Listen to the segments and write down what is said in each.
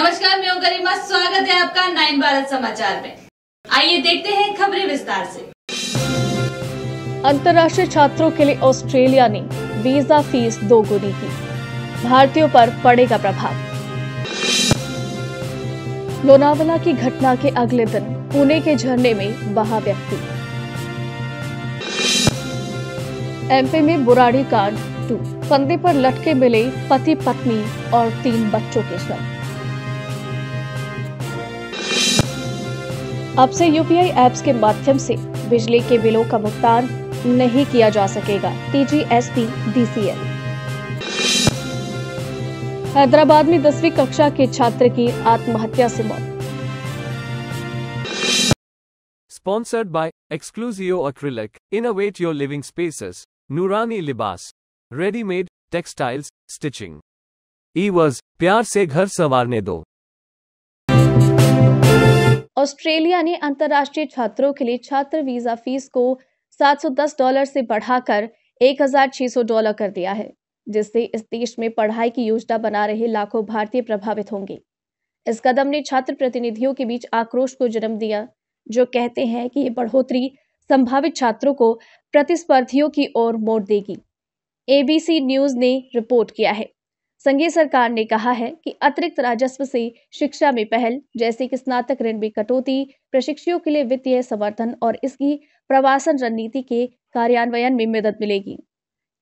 नमस्कार मैं गरिमा स्वागत है आपका नाइन भारत समाचार में आइए देखते हैं खबरें विस्तार से अंतर्राष्ट्रीय छात्रों के लिए ऑस्ट्रेलिया ने वीजा फीस दोगुनी की भारतीयों पर पड़ेगा प्रभाव लोनावला की घटना के अगले दिन पुणे के झरने में बहा व्यक्ति एमपी में बुराड़ी कांड टू फंदे पर लटके मिले पति पत्नी और तीन बच्चों के साथ अब से यू यूपीआई एप्स के माध्यम से बिजली के बिलों का भुगतान नहीं किया जा सकेगा टीजीएसपी डीसीएल हैदराबाद में दसवीं कक्षा के छात्र की आत्महत्या से मौत sponsored by exclusive acrylic innovate your living spaces Noorani Libas readymade textiles stitching ई वॉज प्यार से घर संवारने दो ऑस्ट्रेलिया ने अंतर्राष्ट्रीय छात्रों के लिए छात्र वीजा फीस को 710 डॉलर से बढ़ाकर 1,600 डॉलर कर दिया है जिससे इस देश में पढ़ाई की योजना बना रहे लाखों भारतीय प्रभावित होंगे इस कदम ने छात्र प्रतिनिधियों के बीच आक्रोश को जन्म दिया जो कहते हैं कि ये बढ़ोतरी संभावित छात्रों को प्रतिस्पर्धियों की ओर मोड़ देगी एबीसी न्यूज ने रिपोर्ट किया है संघीय सरकार ने कहा है कि अतिरिक्त राजस्व से शिक्षा में पहल जैसे कि स्नातक ऋण में कटौती प्रशिक्षियों के लिए वित्तीय समर्थन और इसकी प्रवासन रणनीति के कार्यान्वयन में मदद मिलेगी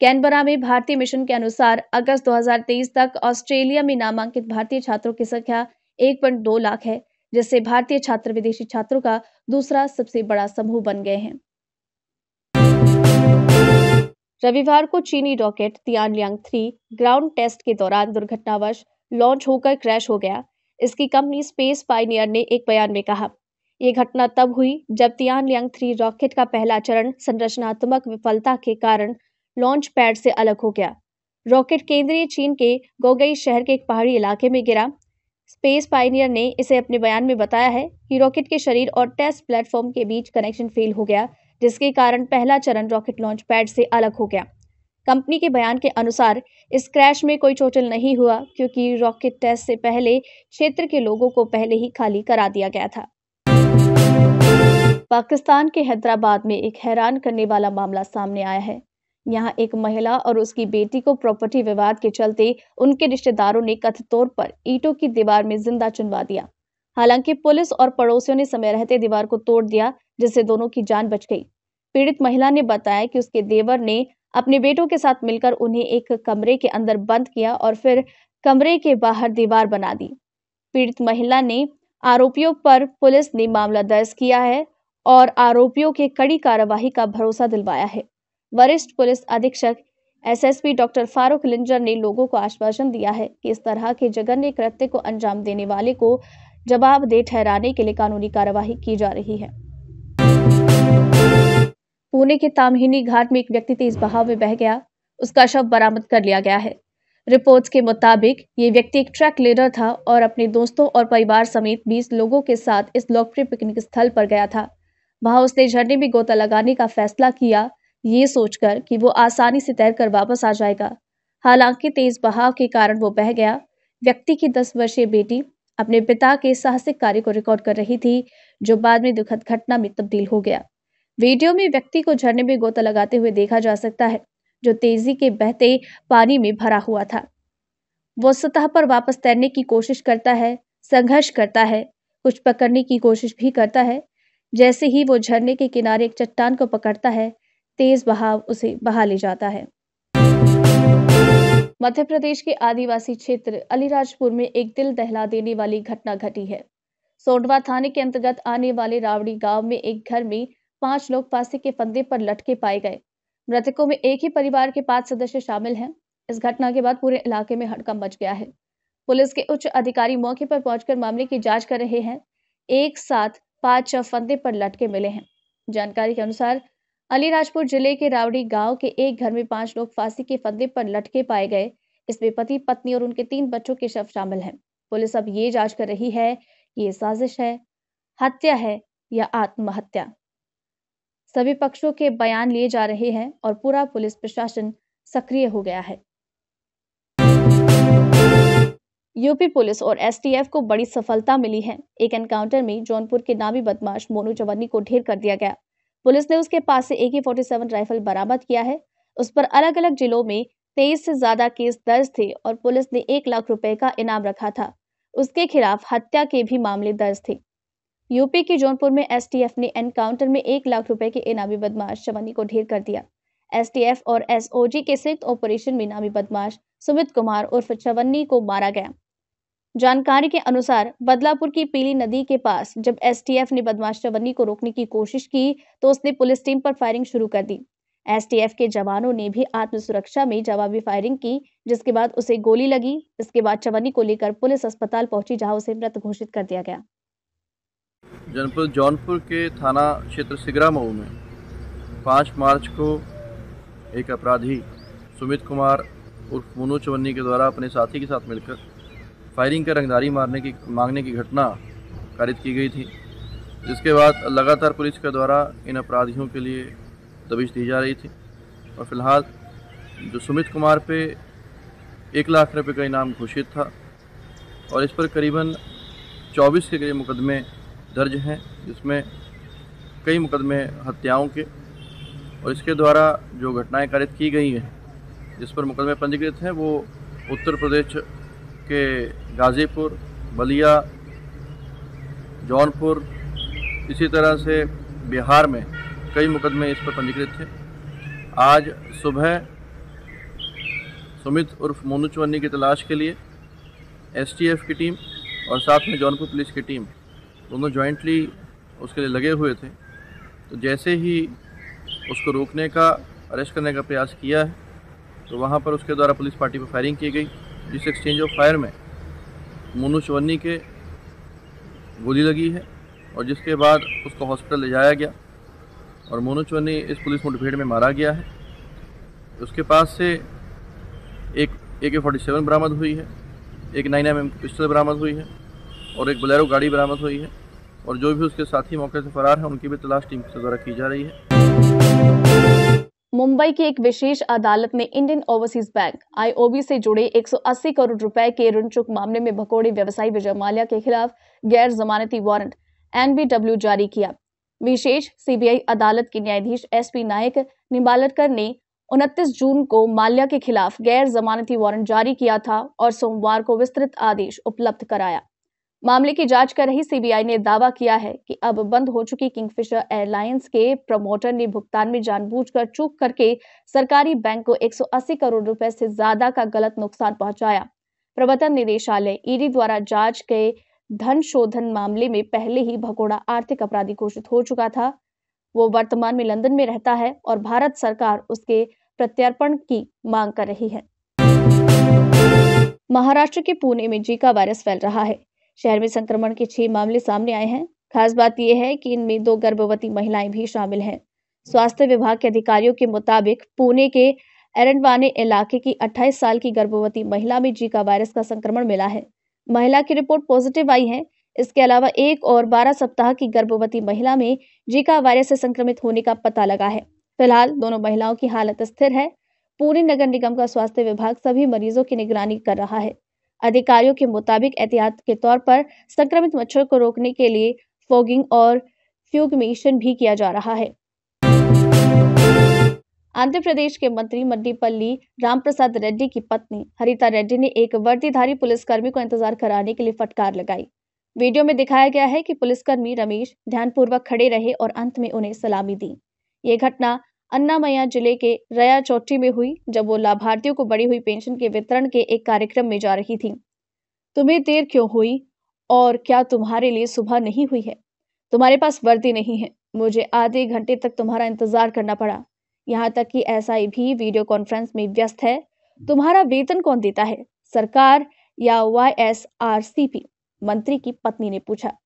कैनबरा में भारतीय मिशन के अनुसार अगस्त 2023 तक ऑस्ट्रेलिया में नामांकित भारतीय छात्रों की संख्या 1.2 लाख है जिससे भारतीय छात्र विदेशी छात्रों का दूसरा सबसे बड़ा समूह बन गए हैं रविवार को चीनी rocket Tianliang three ground test के दौरान दुर्घटनावश लॉन्च होकर क्रैश हो गया इसकी कंपनी स्पेस पाइनियर ने एक बयान में कहा यह घटना तब हुई जब तियानलियांग थ्री रॉकेट का पहला चरण संरचनात्मक विफलता के कारण लॉन्च पैड से अलग हो गया रॉकेट केंद्रीय चीन के गोगई शहर के एक पहाड़ी इलाके में गिरा स्पेस पाइनियर ने इसे अपने बयान में बताया है कि रॉकेट के शरीर और टेस्ट प्लेटफॉर्म के बीच कनेक्शन फेल हो गया जिसके कारण पहला चरण रॉकेट लॉन्च पैड से अलग हो गया कंपनी के बयान के अनुसार इस क्रैश में कोई चोटिल नहीं हुआ क्योंकि रॉकेट टेस्ट से पहले क्षेत्र के लोगों को पहले ही खाली करा दिया गया था पाकिस्तान के हैदराबाद में एक हैरान करने वाला मामला सामने आया है यहाँ एक महिला और उसकी बेटी को प्रॉपर्टी विवाद के चलते उनके रिश्तेदारों ने कथित तौर पर ईटों की दीवार में जिंदा चुनवा दिया हालांकि पुलिस और पड़ोसियों ने समय रहते दीवार को तोड़ दिया जिससे दोनों की जान बच गई पीड़ित महिला ने बताया कि उसके देवर ने अपने बेटों के साथ मिलकर उन्हें एक कमरे के अंदर बंद किया और फिर कमरे के बाहर दीवार बना दी पीड़ित महिला ने आरोपियों पर पुलिस ने मामला दर्ज किया है और आरोपियों के कड़ी कार्यवाही का भरोसा दिलवाया है वरिष्ठ पुलिस अधीक्षक एसएसपी डॉक्टर फारूक लिंजर ने लोगों को आश्वासन दिया है कि इस तरह के जघन्य कृत्य को अंजाम देने वाले को जवाबदेह ठहराने के लिए कानूनी कार्यवाही की जा रही है पुणे के तामहिनी घाट में एक व्यक्ति तेज बहाव में बह गया उसका शव बरामद कर लिया गया है रिपोर्ट्स के मुताबिक ये व्यक्ति एक ट्रैक लीडर था और अपने दोस्तों और परिवार समेत 20 लोगों के साथ इस लोकप्रिय पिकनिक स्थल पर गया था वहां उसने झरने में गोता लगाने का फैसला किया ये सोचकर कि वो आसानी से तैर कर वापस आ जाएगा हालांकि तेज बहाव के कारण वो बह गया व्यक्ति की दस वर्षीय बेटी अपने पिता के साहसिक कार्य को रिकॉर्ड कर रही थी जो बाद में दुखद घटना में तब्दील हो गया वीडियो में व्यक्ति को झरने में गोता लगाते हुए देखा जा सकता है जो तेजी के बहते पानी में भरा हुआ था वो सतह पर वापस तैरने की कोशिश करता है संघर्ष करता है कुछ पकड़ने की कोशिश भी करता है जैसे ही वो झरने के किनारे एक चट्टान को पकड़ता है तेज बहाव उसे बहा ले जाता है मध्य प्रदेश के आदिवासी क्षेत्र अलीराजपुर में एक दिल दहला देने वाली घटना घटी है सोंडवा थाने के अंतर्गत आने वाले रावड़ी गांव में एक घर में पांच लोग फांसी के फंदे पर लटके पाए गए मृतकों में एक ही परिवार के पांच सदस्य शामिल हैं इस घटना के बाद पूरे इलाके में हड़कंप मच गया है पुलिस के उच्च अधिकारी मौके पर पहुंचकर मामले की जांच कर रहे हैं एक साथ पांच फंदे पर लटके मिले हैं जानकारी के अनुसार अलीराजपुर जिले के रावड़ी गांव के एक घर में पांच लोग फांसी के फंदे पर लटके पाए गए इसमें पति पत्नी और उनके तीन बच्चों के शव शामिल हैं पुलिस अब ये जांच कर रही है कि ये साजिश है हत्या है या आत्महत्या सभी पक्षों के बयान लिए जा रहे हैं और पूरा पुलिस प्रशासन सक्रिय हो गया है यूपी पुलिस और एसटीएफ को बड़ी सफलता मिली है एक एनकाउंटर में जौनपुर के नामी बदमाश मोनू चवन्नी को ढेर कर दिया गया पुलिस ने उसके पास से ए राइफल बरामद किया है उस पर अलग अलग जिलों में तेईस से ज्यादा केस दर्ज थे और पुलिस ने एक लाख रुपए का इनाम रखा था उसके खिलाफ हत्या के भी मामले दर्ज थे यूपी के जौनपुर में एसटीएफ ने एनकाउंटर में एक लाख रुपए के इनामी बदमाश जवानी को ढेर कर दिया एसटीएफ और एसओजी के संयुक्त ऑपरेशन में इनामी बदमाश सुमित कुमार उर्फ चवन्नी को मारा गया जानकारी के अनुसार बदलापुर की पीली नदी के पास जब एसटीएफ ने बदमाश चवन्नी को रोकने की कोशिश की तो उसने पुलिस टीम पर फायरिंग शुरू कर दी एसटीएफ के जवानों ने भी आत्मसुरक्षा में जवाबी फायरिंग की जिसके बाद उसे गोली लगी इसके बाद चवनी को लेकर पुलिस अस्पताल पहुंची जहां उसे मृत घोषित कर दिया गया जनपद जौनपुर के थाना क्षेत्र सिगरा मऊ में पाँच मार्च को एक अपराधी सुमित कुमार उर्फ मोनू चवन्नी के द्वारा अपने साथी के साथ मिलकर फायरिंग कर रंगदारी मारने की मांगने की घटना कारित की गई थी जिसके बाद लगातार पुलिस के द्वारा इन अपराधियों के लिए दबिश दी जा रही थी और फिलहाल जो सुमित कुमार पे एक लाख रुपए का इनाम घोषित था और इस पर करीबन 24 के करीब मुकदमे दर्ज हैं जिसमें कई मुकदमे हत्याओं के और इसके द्वारा जो घटनाएं कारित की गई हैं जिस पर मुकदमे पंजीकृत हैं वो उत्तर प्रदेश के गाज़ीपुर बलिया जौनपुर इसी तरह से बिहार में कई मुकदमे इस पर पंजीकृत थे आज सुबह सुमित उर्फ मोनू चवन्नी की तलाश के लिए एसटीएफ की टीम और साथ में जौनपुर पुलिस की टीम दोनों जॉइंटली उसके लिए लगे हुए थे तो जैसे ही उसको रोकने का अरेस्ट करने का प्रयास किया है तो वहाँ पर उसके द्वारा पुलिस पार्टी पर फायरिंग की गई जिस एक्सचेंज ऑफ फायर में मोनू चवन्नी के गोली लगी है और जिसके बाद उसको हॉस्पिटल ले जाया गया और मोनू चवन्नी इस पुलिस मुठभेड़ में मारा गया है उसके पास से एक ए के फोर्टी सेवन बरामद हुई है एक नाइन एम एम पिस्टल बरामद हुई है और एक बलैरो गाड़ी बरामद हुई है और जो भी उसके साथी मौके से फरार है उनकी भी तलाश टीम के द्वारा की जा रही है मुंबई की एक विशेष अदालत ने इंडियन ओवरसीज बैंक आईओबी से जुड़े 180 करोड़ रुपए के ऋण चुक मामले में भकोड़े व्यवसायी विजय माल्या के खिलाफ गैर जमानती वारंट एनबीडब्ल्यू जारी किया विशेष सीबीआई अदालत के न्यायाधीश एस पी नायक निम्बालकर ने 29 जून को माल्या के खिलाफ गैर जमानती वारंट जारी किया था और सोमवार को विस्तृत आदेश उपलब्ध कराया मामले की जांच कर रही सीबीआई ने दावा किया है कि अब बंद हो चुकी किंगफिशर एयरलाइंस के प्रमोटर ने भुगतान में जानबूझकर चूक करके सरकारी बैंक को 180 करोड़ रुपए से ज्यादा का गलत नुकसान पहुंचाया प्रवर्तन निदेशालय ईडी द्वारा जांच के धन शोधन मामले में पहले ही भगोड़ा आर्थिक अपराधी घोषित हो चुका था वो वर्तमान में लंदन में रहता है और भारत सरकार उसके प्रत्यर्पण की मांग कर रही है महाराष्ट्र के पुणे में जीका वायरस फैल रहा है शहर में संक्रमण के छह मामले सामने आए हैं खास बात यह है कि इनमें दो गर्भवती महिलाएं भी शामिल हैं स्वास्थ्य विभाग के अधिकारियों के मुताबिक पुणे के एरनवाने इलाके की 28 साल की गर्भवती महिला में जीका वायरस का संक्रमण मिला है महिला की रिपोर्ट पॉजिटिव आई है इसके अलावा एक और 12 सप्ताह की गर्भवती महिला में जीका वायरस से संक्रमित होने का पता लगा है फिलहाल दोनों महिलाओं की हालत स्थिर है पुणे नगर निगम का स्वास्थ्य विभाग सभी मरीजों की निगरानी कर रहा है अधिकारियों के मुताबिक एहतियात के तौर पर संक्रमित मच्छर को रोकने के लिए फॉगिंग और फ्यूगमेशन भी किया जा रहा है आंध्र प्रदेश के मंत्री मड्डीपल्ली रामप्रसाद रेड्डी की पत्नी हरिता रेड्डी ने एक वर्दीधारी पुलिसकर्मी को इंतजार कराने के लिए फटकार लगाई वीडियो में दिखाया गया है कि पुलिसकर्मी रमेश ध्यानपूर्वक खड़े रहे और अंत में उन्हें सलामी दी ये घटना अन्नामया जिले के रया चौटी में हुई जब वो लाभार्थियों को बढ़ी हुई पेंशन के वितरण के एक कार्यक्रम में जा रही थी तुम्हें देर क्यों हुई और क्या तुम्हारे लिए सुबह नहीं हुई है तुम्हारे पास वर्दी नहीं है मुझे आधे घंटे तक तुम्हारा इंतजार करना पड़ा यहाँ तक कि ऐसा भी वीडियो कॉन्फ्रेंस में व्यस्त है तुम्हारा वेतन कौन देता है सरकार या वाई मंत्री की पत्नी ने पूछा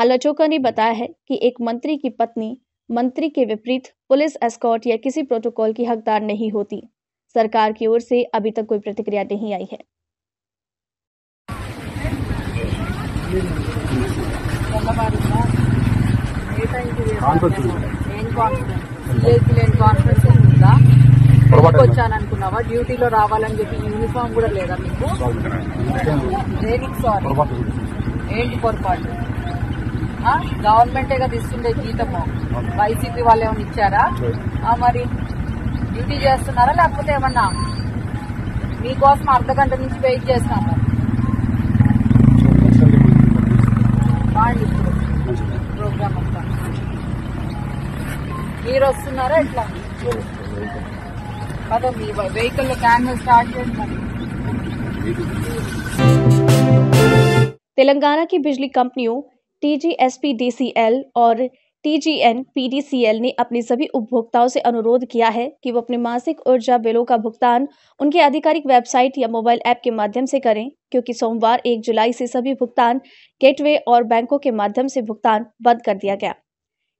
आलोचकों ने बताया है कि एक मंत्री की पत्नी मंत्री के विपरीत पुलिस एस्कॉर्ट या किसी प्रोटोकॉल की हकदार नहीं होती सरकार की ओर से अभी तक कोई प्रतिक्रिया नहीं आई है ड्यूटी డ్యూటీలో రావాలని చెప్పి యూనిఫామ్ కూడా కదా ఇస్తుండే జీతము వైసీపీ వాళ్ళు ఏమైనా ఇచ్చారా మరి డ్యూటీ చేస్తున్నారా లేకపోతే ఏమన్నా మీకోసం అర్ధ గంట నుంచి వెయిట్ చేస్తాము ప్రోగ్రామ్ మీరు వస్తున్నారా ఎట్లా కదా మీ వెహికల్ క్యాన్వల్ స్టార్ట్ చేస్తాను తెలంగాణకి బిజ్లీ కంపెనీ टीजीएसपीडीसीएल और टीजीएनपीडीसीएल ने अपने सभी उपभोक्ताओं से अनुरोध किया है कि वो अपने मासिक ऊर्जा बिलों का भुगतान उनके आधिकारिक वेबसाइट या मोबाइल ऐप के माध्यम से करें क्योंकि सोमवार 1 जुलाई से सभी भुगतान गेटवे और बैंकों के माध्यम से भुगतान बंद कर दिया गया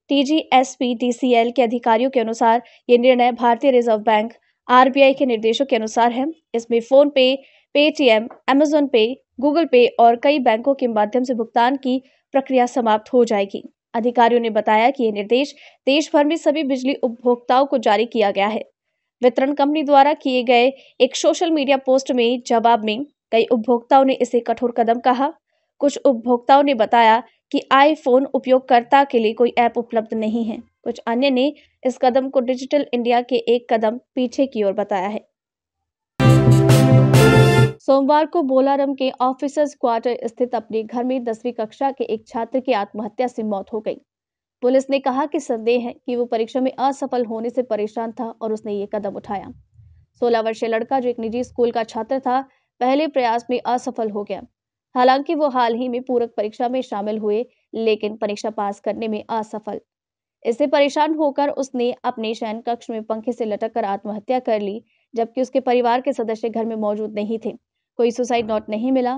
टीजीएसपीडीसीएल के अधिकारियों के अनुसार ये निर्णय भारतीय रिजर्व बैंक आरबीआई के निर्देशों के अनुसार है इसमें फोन पे पेटीएम अमेजोन पे गूगल पे और कई बैंकों के माध्यम से भुगतान की प्रक्रिया समाप्त हो जाएगी अधिकारियों ने बताया कि ये निर्देश देश भर में सभी बिजली उपभोक्ताओं को जारी किया गया है वितरण कंपनी द्वारा किए गए एक सोशल मीडिया पोस्ट में जवाब में कई उपभोक्ताओं ने इसे कठोर कदम कहा कुछ उपभोक्ताओं ने बताया कि आईफोन उपयोगकर्ता के लिए कोई ऐप उपलब्ध नहीं है कुछ अन्य ने इस कदम को डिजिटल इंडिया के एक कदम पीछे की ओर बताया है सोमवार को बोलारम के ऑफिसर्स क्वार्टर स्थित अपने घर में दसवीं कक्षा के एक छात्र की आत्महत्या से मौत हो गई पुलिस ने कहा कि संदेह है कि वो परीक्षा में असफल होने से परेशान था और उसने ये कदम उठाया सोलह वर्षीय लड़का जो एक निजी स्कूल का छात्र था पहले प्रयास में असफल हो गया हालांकि वो हाल ही में पूरक परीक्षा में शामिल हुए लेकिन परीक्षा पास करने में असफल इससे परेशान होकर उसने अपने शयन कक्ष में पंखे से लटक कर आत्महत्या कर ली जबकि उसके परिवार के सदस्य घर में मौजूद नहीं थे कोई सुसाइड नोट नहीं मिला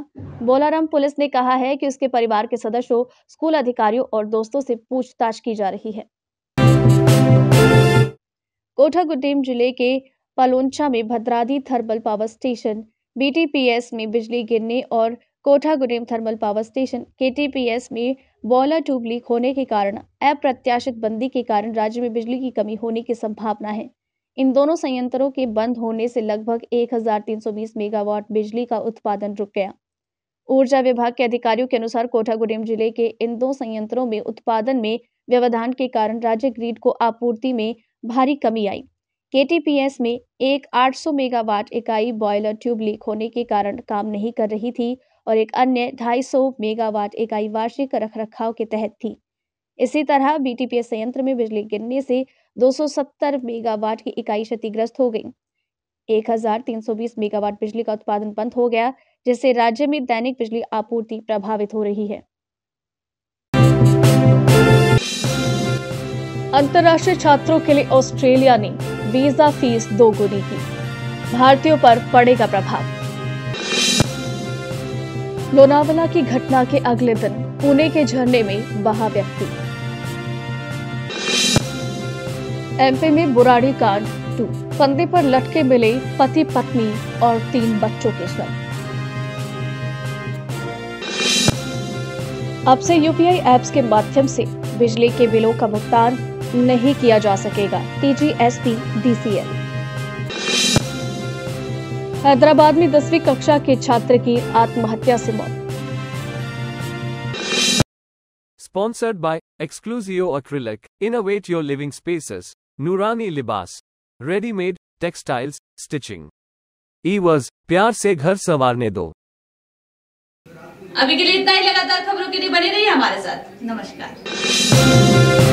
बोलाराम पुलिस ने कहा है कि उसके परिवार के सदस्यों स्कूल अधिकारियों और दोस्तों से पूछताछ की जा रही है कोठा गुडेम जिले के पालोंचा में Bhadradri thermal power station BTPS में बिजली गिरने और Kothagudem thermal power station KTPS में बॉयलर ट्यूब लीक होने के कारण अप्रत्याशित बंदी के कारण राज्य में बिजली की कमी होने की संभावना है इन दोनों संयंत्रों के बंद होने से लगभग 1320 मेगावाट बिजली का उत्पादन रुक गया ऊर्जा विभाग के अधिकारियों के अनुसार कोठागुडेम जिले के इन दो संयंत्रों में उत्पादन में व्यवधान के कारण राज्य ग्रीड को आपूर्ति में भारी कमी आई के में एक 800 मेगावाट इकाई बॉयलर ट्यूब लीक होने के कारण काम नहीं कर रही थी और एक अन्य 250 मेगावाट इकाई वार्षिक रखरखाव के तहत थी इसी तरह बीटीपीएस संयंत्र में बिजली गिरने से 270 मेगावाट की इकाई क्षतिग्रस्त हो गई 1320 मेगावाट बिजली का उत्पादन बंद हो गया जिससे राज्य में दैनिक बिजली आपूर्ति प्रभावित हो रही है अंतर्राष्ट्रीय छात्रों के लिए ऑस्ट्रेलिया ने वीजा फीस दोगुनी की भारतीयों पर पड़ेगा प्रभाव लोनावला की घटना के अगले दिन पुणे के झरने में बहा व्यक्ति एमपी में बुराड़ी कांड टू फंदे पर लटके मिले पति पत्नी और तीन बच्चों के शव अब से यूपीआई एप्स के माध्यम से बिजली के बिलों का भुगतान नहीं किया जा सकेगा टीजीएसपी डीसीएल हैदराबाद में दसवीं कक्षा के छात्र की आत्महत्या से मौत sponsored by exclusive Acrylic. Innovate your living spaces Noorani Libas readymade textiles stitching ई वर्स प्यार से घर संवारने दो अभी के लिए इतना ही लगातार खबरों के लिए बने रहिए हमारे साथ नमस्कार